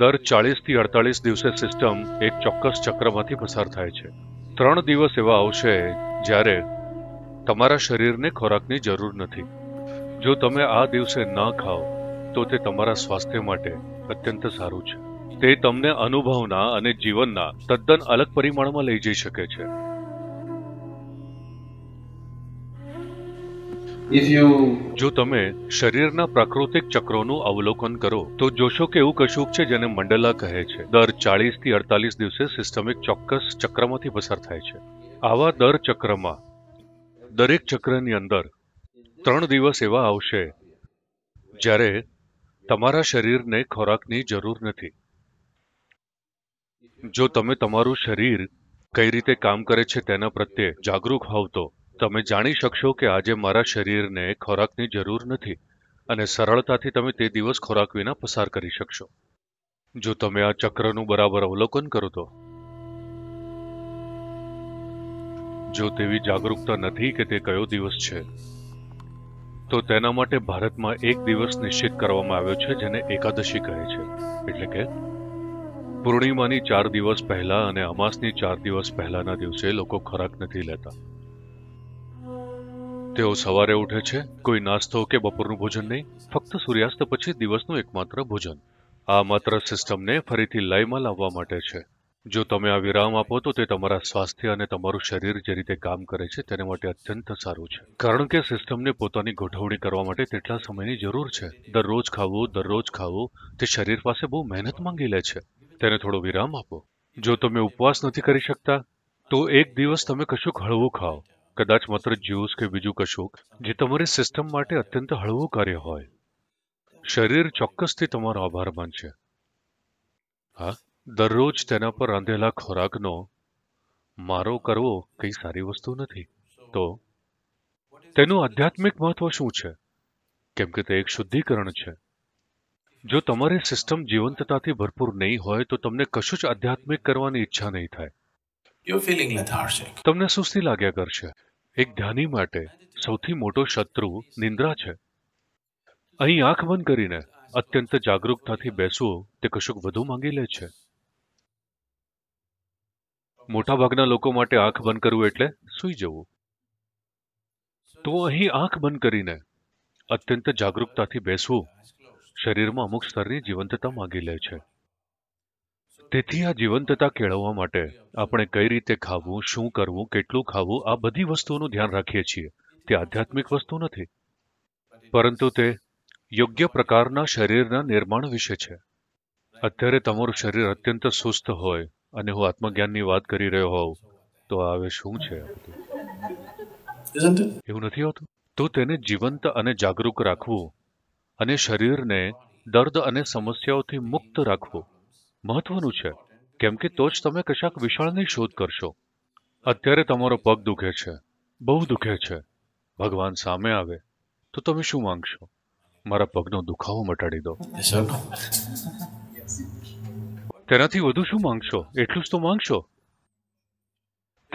દર ચાળીસથી અડતાલીસ દિવસે સિસ્ટમ એક ચોક્કસ ચક્રમાંથી પસાર થાય છે ત્રણ દિવસ એવા આવશે જ્યારે તમારા શરીરને ખોરાકની જરૂર નથી જો તમે આ દિવસે ન ખાઓ તો તે તમારા સ્વાસ્થ્ય માટે અત્યંત સારું છે તે તમને અનુભવના અને જીવનના તદ્દન અલગ પરિમાણમાં લઈ જઈ શકે છે જો તમે શરીરના પ્રાકૃતિક ચક્રોનું અવલોકન કરો તો જોશો કે એવું કશુંક છે જેને મંડલા કહે છે દર ચાળીસ થી અડતાલીસ દિવસે સિસ્ટમિક ચોક્કસ ચક્રમાંથી પસાર થાય છે આવા દર ચક્રમાં દરેક ચક્રની અંદર ત્રણ દિવસ એવા આવશે જ્યારે તમારા શરીરને ખોરાકની જરૂર નથી જો તમે તમારું શરીર કઈ રીતે કામ કરે છે તેના પ્રત્યે જાગૃત હોવ તો તમે જાણી શકશો કે આજે મારા શરીરને ખોરાકની જરૂર નથી અને સરળતાથી તમે તે દિવસ ખોરાક વિના પસાર કરી શકશો જો તમે આ ચક્રનું બરાબર અવલોકન કરો તો જો તેવી જાગરૂકતા નથી કે તે કયો દિવસ છે તો તેના માટે ભારતમાં એક દિવસ નિશ્ચિત કરવામાં આવ્યો છે જેને એકાદશી કહે છે એટલે કે પૂર્ણિમાની ચાર દિવસ પહેલા અને અમાસની ચાર દિવસ પહેલાના દિવસે લોકો ખોરાક નથી લેતા તેઓ સવારે ઉઠે છે કોઈ નાસ્તો કે બપોરનું ભોજન નહીં ફક્ત સૂર્યાસ્ત પછી દિવસનું એકમાત્ર ભોજન આ માત્ર સિસ્ટમને ફરીથી લયમાં લાવવા માટે છે જો તમે આ વિરામ આપો તો તે તમારા સ્વાસ્થ્ય અને તમારું શરીર જે રીતે કામ કરે છે તેને માટે અત્યંત સારું છે કારણ કે સિસ્ટમને પોતાની ગોઠવણી કરવા માટે તેટલા સમયની જરૂર છે દરરોજ ખાવું દરરોજ ખાવું તે શરીર પાસે બહુ મહેનત માંગી લે છે તેને થોડો વિરામ આપો જો તમે ઉપવાસ નથી કરી શકતા તો એક દિવસ તમે કશુંક હળવું ખાઓ કદાચ માત્ર જ્યુસ કે બીજું કશુંક જે તમારી સિસ્ટમ માટે અત્યંત હળવું કાર્ય હોય શરીર ચોક્કસથી તમારો આભાર માનશે હા દરરોજ તેના પર રાંધેલા ખોરાકનો મારો કરવો કંઈ સારી વસ્તુ નથી તો તેનું આધ્યાત્મિક મહત્વ શું છે કેમ કે તે એક શુદ્ધિકરણ છે જો તમારી સિસ્ટમ જીવંતતાથી ભરપૂર નહીં હોય તો તમને કશું જ આધ્યાત્મિક કરવાની ઈચ્છા નહીં થાય તમને સુસ્તી લાગ્યા કરશે એક ધ્યાની માટે સૌથી મોટો શત્રુ નિંદ્રા છે અહીં આંખ બંધ કરીને અત્યંત જાગૃતતાથી બેસવું તે કશુંક વધુ માંગી લે છે મોટાભાગના લોકો માટે આંખ બંધ કરવું એટલે સૂઈ જવું તો અહીં આંખ બંધ કરીને અત્યંત જાગૃતતાથી બેસવું શરીરમાં અમુક સ્તરની જીવંતતા માગી લે છે તેથી આ જીવંતતા કેળવવા માટે આપણે કઈ રીતે ખાવું શું કરવું કેટલું ખાવું આ બધી વસ્તુઓનું ધ્યાન રાખીએ છીએ તે આધ્યાત્મિક વસ્તુ નથી પરંતુ તે યોગ્ય પ્રકારના શરીરના નિર્માણ વિશે છે અત્યારે તમારું શરીર અત્યંત સુસ્ત હોય અને હું આત્મજ્ઞાનની વાત કરી રહ્યો હોઉં તો હવે શું છે એવું નથી હોતું તો તેને જીવંત અને જાગૃત રાખવું અને શરીરને દર્દ અને સમસ્યાઓથી મુક્ત રાખવું મહત્વનું છે કેમ કે તો જ તમે કશાક વિશાળની શોધ કરશો અત્યારે તમારો પગ દુખે છે બહુ દુખે છે ભગવાન સામે આવે તો તમે શું માંગશો મારા પગનો દુખાવો મટાડી દો તેનાથી વધુ શું માંગશો એટલું જ તો માંગશો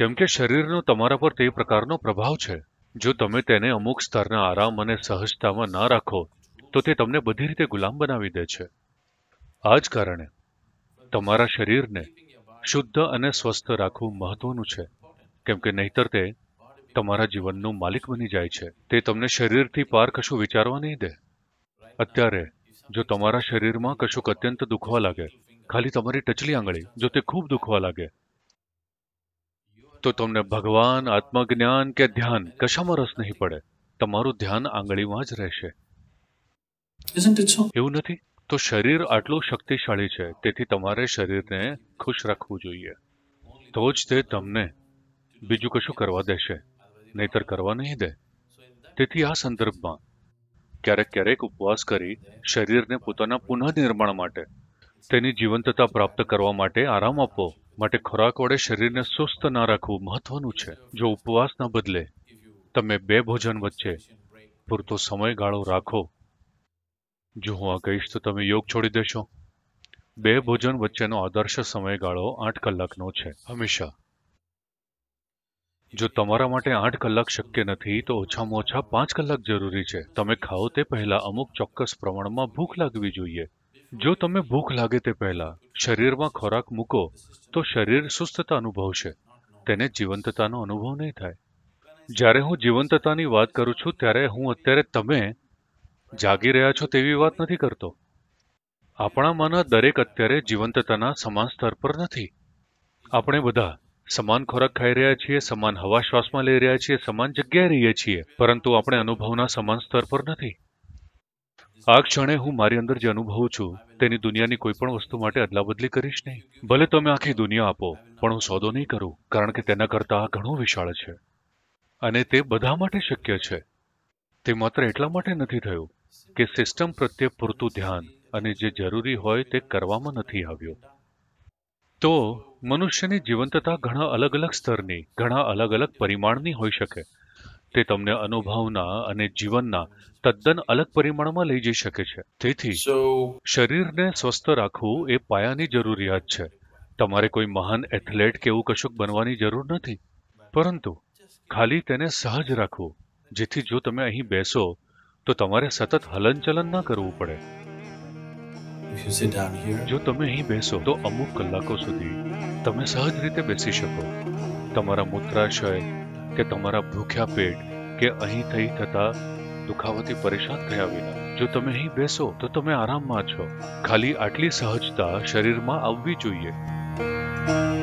કેમ કે શરીરનો તમારા પર તે પ્રકારનો પ્રભાવ છે જો તમે તેને અમુક સ્તરના આરામ અને સહજતામાં ના રાખો તો તે તમને બધી રીતે ગુલામ બનાવી દે છે આ જ કારણે તમારા શરીરને શુદ્ધ અને સ્વસ્થ રાખવું મહત્વનું છે કેમ કે નહીતર તે તમારા જીવનનો માલિક બની જાય છે તે તમને શરીરથી પાર કશું વિચારવા નહીં દે અત્યારે જો તમારા શરીરમાં કશુંક અત્યંત દુખવા લાગે ખાલી તમારી ટચલી આંગળી જો તે ખૂબ દુખવા લાગે તો તમને ભગવાન આત્મજ્ઞાન કે ધ્યાન કશામાં રસ નહીં પડે તમારું ધ્યાન આંગળીમાં જ રહેશે એવું નથી તો શરીર આટલું શક્તિશાળી છે તેથી તમારે શરીરને ખુશ રાખવું જોઈએ તો જ તે તમને બીજું કશું કરવા દેશે નહીતર કરવા નહીં દે તેથી આ સંદર્ભમાં ક્યારેક ક્યારેક ઉપવાસ કરી શરીરને પોતાના પુનઃનિર્માણ માટે તેની જીવંતતા પ્રાપ્ત કરવા માટે આરામ આપવો માટે ખોરાક વડે શરીરને સુસ્ત ના રાખવું મહત્વનું છે જો ઉપવાસના બદલે તમે બે ભોજન વચ્ચે પૂરતો સમયગાળો રાખો જો હું આ કહીશ તો તમે યોગ છોડી દેશો બે ભોજન વચ્ચેનો આદર્શ સમયગાળો આઠ કલાકનો છે હંમેશા જો તમારા માટે આઠ કલાક શક્ય નથી તો ઓછામાં ઓછા પાંચ કલાક જરૂરી છે તમે ખાઓ તે પહેલા અમુક ચોક્કસ પ્રમાણમાં ભૂખ લાગવી જોઈએ જો તમે ભૂખ લાગે તે પહેલા શરીરમાં ખોરાક મૂકો તો શરીર સુસ્તતા અનુભવશે તેને જીવંતતાનો અનુભવ નહીં થાય જ્યારે હું જીવંતતાની વાત કરું છું ત્યારે હું અત્યારે તમે જાગી રહ્યા છો તેવી વાત નથી કરતો આપણામાંના દરેક અત્યારે જીવંતતાના સમાન સ્તર પર નથી આપણે બધા સમાન ખોરાક ખાઈ રહ્યા છીએ સમાન હવા શ્વાસમાં લઈ રહ્યા છીએ સમાન જગ્યાએ રહીએ છીએ પરંતુ આપણે અનુભવના સમાન સ્તર પર નથી આ ક્ષણે હું મારી અંદર જે અનુભવું છું તેની દુનિયાની કોઈ પણ વસ્તુ માટે અદલાબદલી કરીશ નહીં ભલે તમે આખી દુનિયા આપો પણ હું સોદો નહીં કરું કારણ કે તેના કરતાં આ ઘણું વિશાળ છે અને તે બધા માટે શક્ય છે તે માત્ર એટલા માટે નથી થયું કે સિસ્ટમ પ્રત્યે પૂરતું ધ્યાન અને જે જરૂરી હોય તે કરવામાં નથી આવ્યો તો મનુષ્યની જીવંતતા ઘણા અલગ અલગ સ્તરની ઘણા અલગ અલગ પરિમાણની હોઈ શકે તે તમને અનુભવના અને જીવનના તદ્દન અલગ પરિમાણમાં લઈ જઈ શકે છે તેથી શરીરને સ્વસ્થ રાખવું એ પાયાની જરૂરિયાત છે તમારે કોઈ મહાન એથ્લેટ કે એવું કશુંક બનવાની જરૂર નથી પરંતુ ખાલી તેને સહજ રાખવું જેથી જો તમે અહીં બેસો તો તમારે સતત હલનચલન ના કરવું પડે જો તમે અહીં બેસો તો અમુક કલાકો સુધી તમે સહજ રીતે બેસી શકો તમારા મૂત્રાશય કે તમારા ભૂખ્યા પેટ કે અહીં થઈ થતા દુખાવાથી પરેશાન થયા વિના જો તમે અહીં બેસો તો તમે આરામમાં છો ખાલી આટલી સહજતા શરીરમાં આવવી જોઈએ